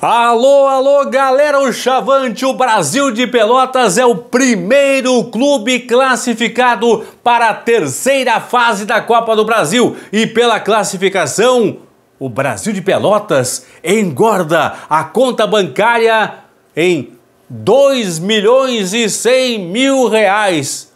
Alô, alô, galera, o Chavante, o Brasil de Pelotas é o primeiro clube classificado para a terceira fase da Copa do Brasil e pela classificação, o Brasil de Pelotas engorda a conta bancária em 2 milhões e 100 mil reais.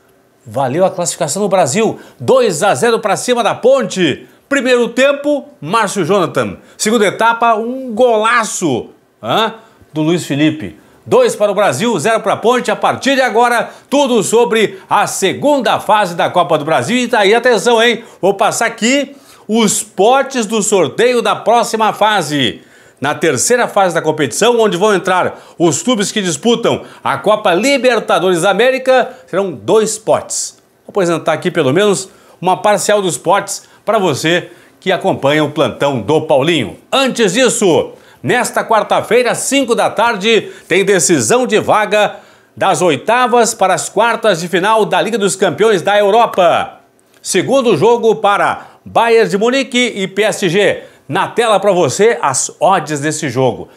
Valeu a classificação do Brasil, 2 a 0 para cima da ponte. Primeiro tempo, Márcio Jonathan. Segunda etapa, um golaço Hã? do Luiz Felipe. Dois para o Brasil, zero para a Ponte. A partir de agora, tudo sobre a segunda fase da Copa do Brasil. E tá aí, atenção, hein? Vou passar aqui os potes do sorteio da próxima fase. Na terceira fase da competição, onde vão entrar os clubes que disputam a Copa Libertadores da América, serão dois potes. Vou apresentar aqui pelo menos uma parcial dos potes para você que acompanha o plantão do Paulinho. Antes disso, Nesta quarta-feira, às 5 da tarde, tem decisão de vaga das oitavas para as quartas de final da Liga dos Campeões da Europa. Segundo jogo para Bayern de Munique e PSG. Na tela para você as odds desse jogo.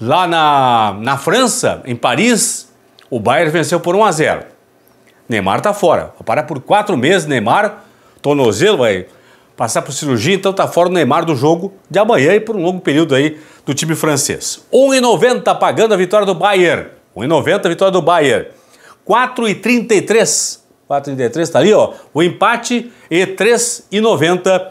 Lá na, na França, em Paris, o Bayern venceu por 1 a 0. Neymar está fora. Vai parar por quatro meses, Neymar. Tornozelo vai passar por cirurgia, então está fora o Neymar do jogo de amanhã e por um longo período aí do time francês. 1,90 pagando a vitória do Bayern. 1,90 a vitória do Bayern. 4,33. 4,33 tá ali, ó. O empate e 3,90.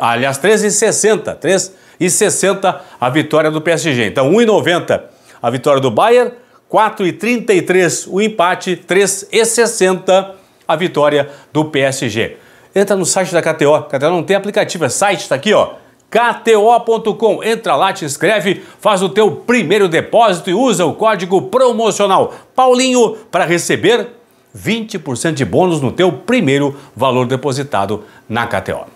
Aliás, 3,60. 3,60 a vitória do PSG. Então, 1,90 a vitória do Bayern. 4,33 o empate. 3,60 a vitória do PSG entra no site da KTO. KTO não tem aplicativo, é site, tá aqui, ó. KTO.com. Entra lá, te inscreve, faz o teu primeiro depósito e usa o código promocional Paulinho para receber 20% de bônus no teu primeiro valor depositado na KTO.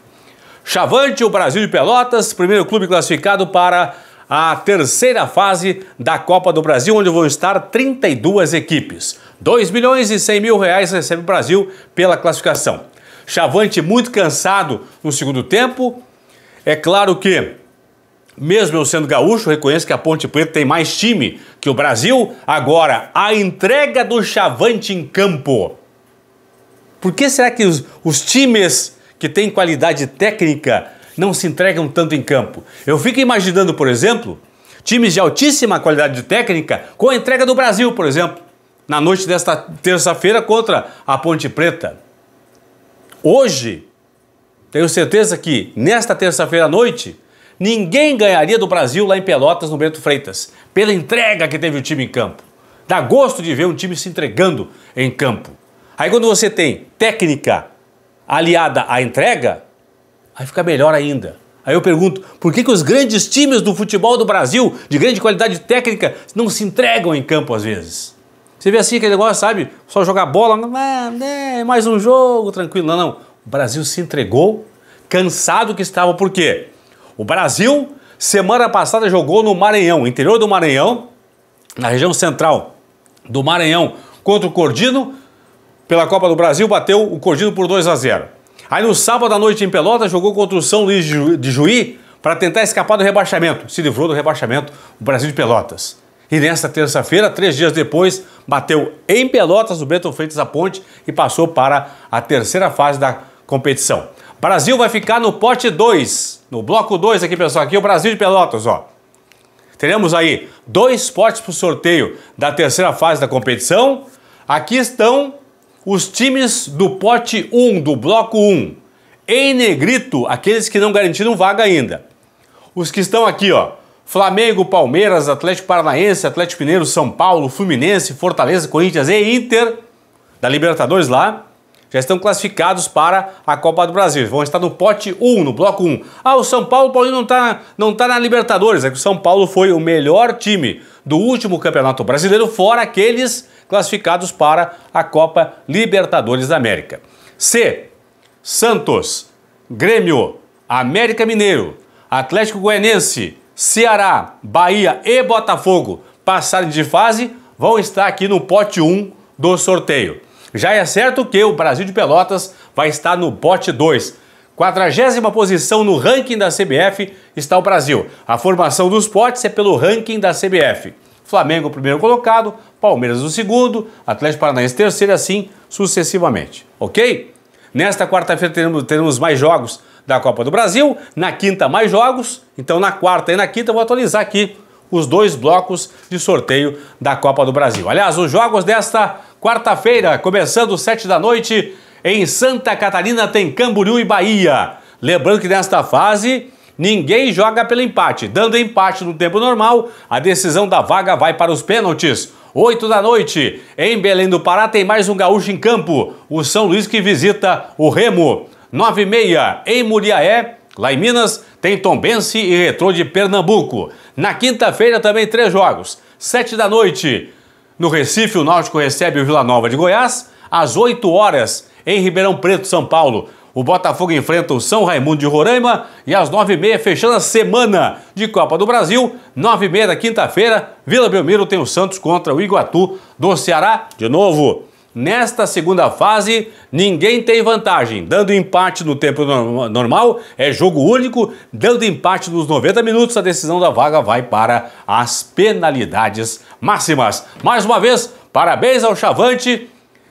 Chavante, o Brasil de Pelotas, primeiro clube classificado para a terceira fase da Copa do Brasil, onde vão estar 32 equipes. 2 milhões e 100 mil reais recebe o Brasil pela classificação. Chavante muito cansado no segundo tempo. É claro que, mesmo eu sendo gaúcho, reconheço que a Ponte Preta tem mais time que o Brasil. Agora, a entrega do Chavante em campo. Por que será que os, os times que têm qualidade técnica não se entregam tanto em campo? Eu fico imaginando, por exemplo, times de altíssima qualidade técnica com a entrega do Brasil, por exemplo, na noite desta terça-feira contra a Ponte Preta. Hoje, tenho certeza que nesta terça-feira à noite, ninguém ganharia do Brasil lá em Pelotas, no Bento Freitas, pela entrega que teve o time em campo. Dá gosto de ver um time se entregando em campo. Aí quando você tem técnica aliada à entrega, aí fica melhor ainda. Aí eu pergunto, por que, que os grandes times do futebol do Brasil, de grande qualidade técnica, não se entregam em campo às vezes? Você vê assim aquele negócio, sabe? Só jogar bola, ah, né mais um jogo, tranquilo. Não, não. O Brasil se entregou, cansado que estava, por quê? O Brasil, semana passada, jogou no Maranhão, interior do Maranhão, na região central do Maranhão, contra o Cordino, pela Copa do Brasil, bateu o Cordino por 2 a 0. Aí no sábado à noite em Pelotas, jogou contra o São Luís de Juí para tentar escapar do rebaixamento. Se livrou do rebaixamento o Brasil de Pelotas. E nesta terça-feira, três dias depois, bateu em Pelotas o Bento Freitas a ponte e passou para a terceira fase da competição. Brasil vai ficar no pote 2, no bloco 2 aqui, pessoal. Aqui é o Brasil de Pelotas, ó. Teremos aí dois potes para o sorteio da terceira fase da competição. Aqui estão os times do pote 1, um, do bloco 1. Um. Em negrito, aqueles que não garantiram vaga ainda. Os que estão aqui, ó Flamengo, Palmeiras, Atlético Paranaense, Atlético Mineiro, São Paulo, Fluminense, Fortaleza, Corinthians e Inter da Libertadores lá já estão classificados para a Copa do Brasil. Vão estar no pote 1, no bloco 1. Ah, o São Paulo, Paulinho, não está não tá na Libertadores. É que o São Paulo foi o melhor time do último Campeonato Brasileiro, fora aqueles classificados para a Copa Libertadores da América. C. Santos, Grêmio, América Mineiro, Atlético Goianense, Ceará, Bahia e Botafogo passarem de fase, vão estar aqui no pote 1 do sorteio. Já é certo que o Brasil de Pelotas vai estar no pote 2. 40 posição no ranking da CBF está o Brasil. A formação dos potes é pelo ranking da CBF. Flamengo, primeiro colocado, Palmeiras, o segundo, Atlético Paranaense, terceiro, assim sucessivamente. Ok? Nesta quarta-feira teremos, teremos mais jogos da Copa do Brasil. Na quinta, mais jogos. Então, na quarta e na quinta, eu vou atualizar aqui os dois blocos de sorteio da Copa do Brasil. Aliás, os jogos desta quarta-feira, começando às da noite, em Santa Catarina tem Camboriú e Bahia. Lembrando que nesta fase, ninguém joga pelo empate. Dando empate no tempo normal, a decisão da vaga vai para os pênaltis. 8 da noite, em Belém do Pará, tem mais um gaúcho em campo. O São Luís que visita o Remo. 9 e meia em Muriaé, lá em Minas, tem Tombense e Retrô de Pernambuco. Na quinta-feira também três jogos. 7 da noite no Recife, o Náutico recebe o Vila Nova de Goiás. Às 8 horas em Ribeirão Preto, São Paulo, o Botafogo enfrenta o São Raimundo de Roraima e às 9h30, fechando a semana de Copa do Brasil, 9h30 da quinta-feira, Vila Belmiro tem o Santos contra o Iguatu do Ceará. De novo, Nesta segunda fase, ninguém tem vantagem. Dando empate no tempo normal, é jogo único. Dando empate nos 90 minutos, a decisão da vaga vai para as penalidades máximas. Mais uma vez, parabéns ao Chavante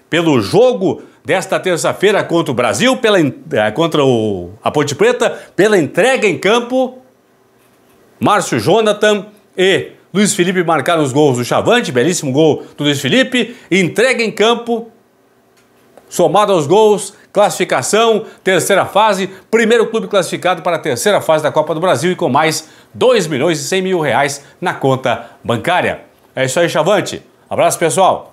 pelo jogo desta terça-feira contra o Brasil, pela, eh, contra o, a Ponte Preta, pela entrega em campo. Márcio Jonathan e Luiz Felipe marcaram os gols do Chavante, belíssimo gol do Luiz Felipe, entrega em campo, somado aos gols, classificação, terceira fase, primeiro clube classificado para a terceira fase da Copa do Brasil e com mais 2 milhões e 100 mil reais na conta bancária. É isso aí, Chavante. Abraço, pessoal.